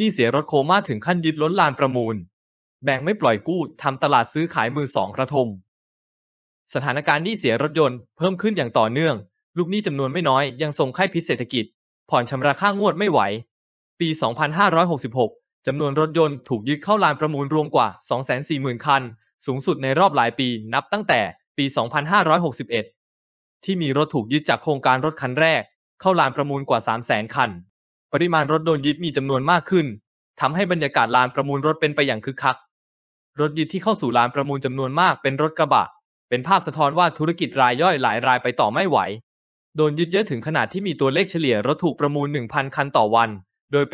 นี่เสียรถโคม่าถึงขั้นยึดล้นลานประมูล แบงค์ไม่ปล่อยกู้ทำตลาดซื้อขายมือสองกระทมสถานการณ์นี่เสียรถยนต์เพิ่มขึ้นอย่างต่อเนื่อง ลูกหนี้จำนวนไม่น้อยยังทรงไข้พิษเศรษฐกิจ ผ่อนชำระค่างวดไม่ไหว ปี 2566จำนวนรถยนต์ถูกยึดเข้าลานประมูลรวมกว่า 240,000 คัน สูงสุดในรอบหลายปี นับตั้งแต่ปี2561ที่มีรถถูกยึดจากโครงการรถคันแรก เข้าลานประมูลกว่า 300,000คันปริมาณรถโดนยึดมีจำนวนมากขึ้น ทำให้บรรยากาศลานประมูลรถเป็นไปอย่างคึกคัก รถยึดที่เข้าสู่ลานประมูลจำนวนมากเป็นรถกระบะ เป็นภาพสะท้อนว่าธุรกิจรายย่อยหลายรายไปต่อไม่ไหว โดนยึดเยอะถึงขนาดที่มีตัวเลขเฉลี่ยรถถูกประมูล 1,000 คันต่อวัน โดย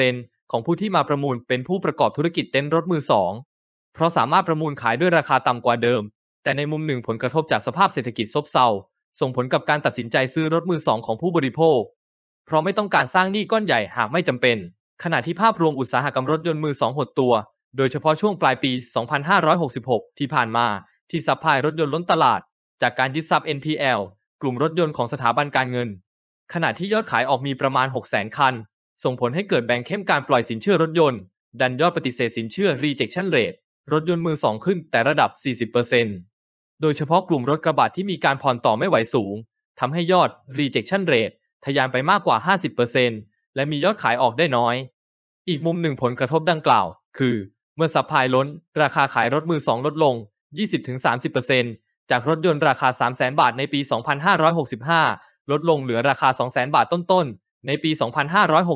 80%ของผู้ที่มาประมูลเป็นผู้ประกอบธุรกิจเต็นท์รถมือสองเพราะสามารถประมูลขายด้วยราคาต่ำกว่าเดิม แต่ในมุมหนึ่ง ผลกระทบจากสภาพเศรษฐกิจซบเซาส่งผลกับการตัดสินใจซื้อรถมือสองของผู้บริโภคพราะไม่ต้องการสร้างหนี้ก้อนใหญ่หากไม่จำเป็น ขณะที่ภาพรวมอุตสาหกรรมรถยนต์มือสองหดตัว โดยเฉพาะช่วงปลายปี 2566 ที่ผ่านมาที่ซัพพลายรถยนต์ล้นตลาด จากการยึดทรัพย์ NPL กลุ่มรถยนต์ของสถาบันการเงิน ขณะที่ยอดขายออกมีประมาณ 600,000 คัน ส่งผลให้เกิดแบงค์เข้มการปล่อยสินเชื่อรถยนต์ ดันยอดปฏิเสธสินเชื่อ rejection rate รถยนต์มือสองขึ้น แต่ระดับ 40%โดยเฉพาะกลุ่มรถกระบะที่มีการผ่อนต่อไม่ไหวสูงทำให้ยอด rejection rate ทะยานไปมากกว่า 50%และมียอดขายออกได้น้อย อีกมุมหนึ่งผลกระทบดังกล่าว คือ เมื่อสัพพายล้น ราคาขายรถมือสองลดลง 20-30%จากรถยนต์ราคา 300,000 บาทในปี 2565 ลดลงเหลือราคา 200,000 บาทต้นๆ ในปี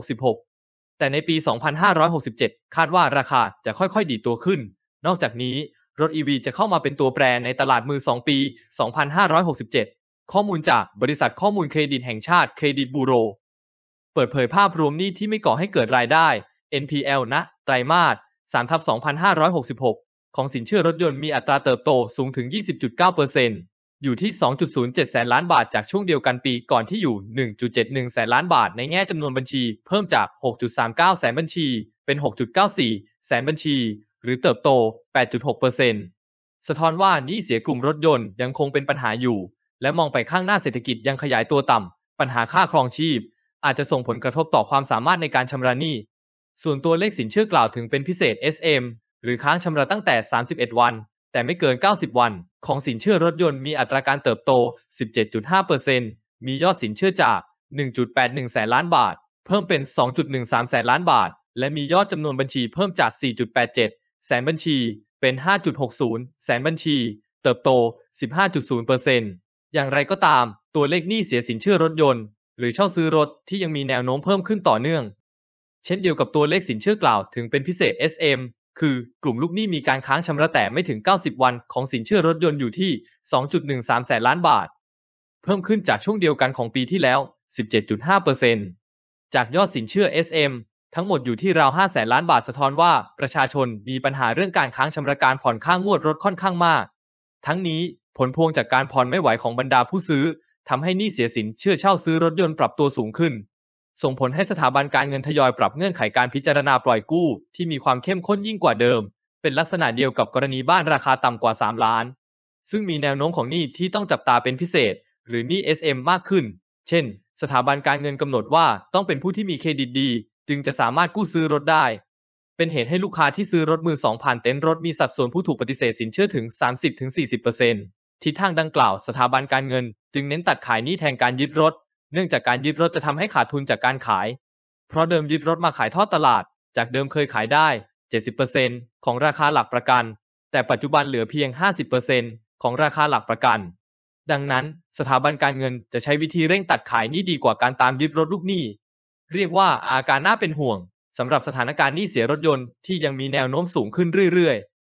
2566 แต่ในปี 2567 คาดว่าราคาจะค่อยๆ ดีตัวขึ้น นอกจากนี้ รถอีวีจะเข้ามาเป็นตัวแปรในตลาดมือสองปี 2567ข้อมูลจากบริษัทข้อมูลเครดิตแห่งชาติเครดิตบูโร เปิดเผยภาพรวมหนี้ที่ไม่ก่อให้เกิดรายได้ NPL ณ ไตรมาส3ทับ2566 ของสินเชื่อรถยนต์มีอัตราเติบโตสูงถึง 20.9%อยู่ที่ 2.07 แสนล้านบาทจากช่วงเดียวกันปีก่อนที่อยู่ 1.71 แสนล้านบาทในแง่จำนวนบัญชีเพิ่มจาก 6.39 แสนบัญชีเป็น6.94แสนบัญชีหรือเติบโต8.6%สะท้อนว่านี้เสียกลุ่มรถยนต์ยังคงเป็นปัญหาอยู่และมองไปข้างหน้าเศรษฐกิจยังขยายตัวต่ำ ปัญหาค่าครองชีพ อาจจะส่งผลกระทบต่อความสามารถในการชำระหนี้ ส่วนตัวเลขสินเชื่อกล่าวถึงเป็นพิเศษ SM หรือค้างชำระตั้งแต่ 31 วัน แต่ไม่เกิน 90 วัน ของสินเชื่อรถยนต์มีอัตราการเติบโต 17.5%มียอดสินเชื่อจาก 1.81 แสนล้านบาท เพิ่มเป็น 2.13แสนล้านบาท และมียอดจำนวนบัญชีเพิ่มจาก 4.87 แสนบัญชีเป็น 5.60 แสนบัญชี เติบโต15.0%อย่างไรก็ตามตัวเลขหนี้เสียสินเชื่อรถยนต์หรือเช่าซื้อรถที่ยังมีแนวโน้มเพิ่มขึ้นต่อเนื่องเช่นเดียวกับตัวเลขสินเชื่อกล่าวถึงเป็นพิเศษ SM คือกลุ่มลูกหนี้มีการค้างชำระแต่ไม่ถึง 90 วันของสินเชื่อรถยนต์อยู่ที่ 2.13แสนล้านบาทเพิ่มขึ้นจากช่วงเดียวกันของปีที่แล้ว 17.5%จากยอดสินเชื่อ SM ทั้งหมดอยู่ที่ราว5แสนล้านบาทสะท้อนว่าประชาชนมีปัญหาเรื่องการค้างชำระการผ่อนค่างวดรถค่อนข้างมากทั้งนี้ผลพวงจากการผ่อนไม่ไหวของบรรดาผู้ซื้อทำให้หนี้เสียสินเชื่อเช่าซื้อรถยนต์ปรับตัวสูงขึ้น ส่งผลให้สถาบันการเงินทยอยปรับเงื่อนไขาการพิจารณาปล่อยกู้ที่มีความเข้มข้นยิ่งกว่าเดิม เป็นลักษณะเดียวกับกรณีบ้านราคาต่ำกว่า 3 ล้าน ซึ่งมีแนวโน้มของหนี้ที่ต้องจับตาเป็นพิเศษหรือหนี้ SM มากขึ้น เช่น สถาบันการเงินกำหนดว่าต้องเป็นผู้ที่มีเครดิตดี จึงจะสามารถกู้ซื้อรถได้ เป็นเหตุให้ลูกค้าที่ซื้อรถมือสองผ่านเต็นท์รถมีสัดส่วนผู้ถูกปฏิเสธสินเชื่อถึง 30-40%ทิศทางดังกล่าวสถาบันการเงินจึงเน้นตัดขายหนี้แทนการยึดรถ เนื่องจากการยึดรถจะทำให้ขาดทุนจากการขาย เพราะเดิมยึดรถมาขายทอดตลาด จากเดิมเคยขายได้ 70%ของราคาหลักประกัน แต่ปัจจุบันเหลือเพียง 50%ของราคาหลักประกัน ดังนั้น สถาบันการเงินจะใช้วิธีเร่งตัดขายนี้ดีกว่าการตามยึดรถลูกหนี้ เรียกว่าอาการน่าเป็นห่วงสำหรับสถานการณ์หนี้เสียรถยนต์ที่ยังมีแนวโน้มสูงขึ้นเรื่อย ๆ